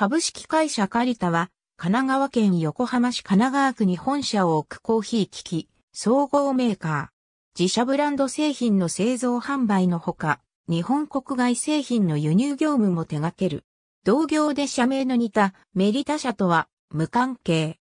株式会社カリタは、神奈川県横浜市神奈川区に本社を置くコーヒー機器、総合メーカー。自社ブランド製品の製造販売のほか、日本国外製品の輸入業務も手掛ける。同業で社名の似たメリタ社とは無関係。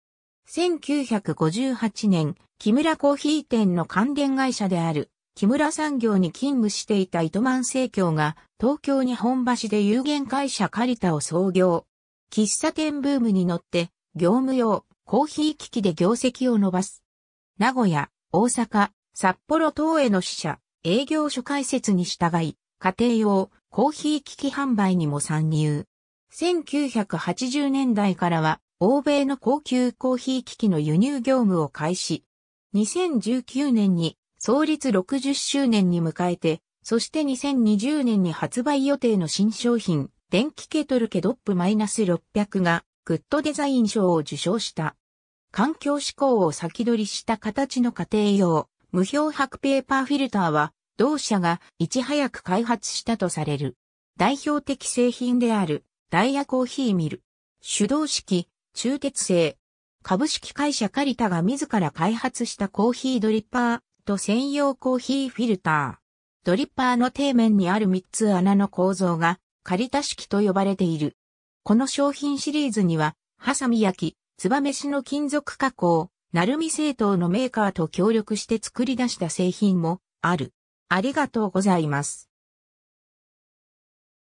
1958年、木村コーヒー店の関連会社である木村産業に勤務していた糸満生協が東京に本橋で有限会社カリタを創業。喫茶店ブームに乗って、業務用、コーヒー機器で業績を伸ばす。名古屋、大阪、札幌等への支社、営業所開設に従い、家庭用、コーヒー機器販売にも参入。1980年代からは、欧米の高級コーヒー機器の輸入業務を開始。2019年に創立60周年に迎えて、そして2020年に発売予定の新商品、電気ケトルケドップマイナ -600 がグッドデザイン賞を受賞した。環境志向を先取りした形の家庭用無漂白ペーパーフィルターは同社がいち早く開発したとされる。代表的製品であるダイヤコーヒーミル、手動式、中鉄製、株式会社カリタが自ら開発したコーヒードリッパーと専用コーヒーフィルター。ドリッパーの底面にある3つ穴の構造が借田式と呼ばれている。この商品シリーズには、ハサミ焼き、ツバメシの金属加工、鳴海製糖のメーカーと協力して作り出した製品もある。ありがとうございます。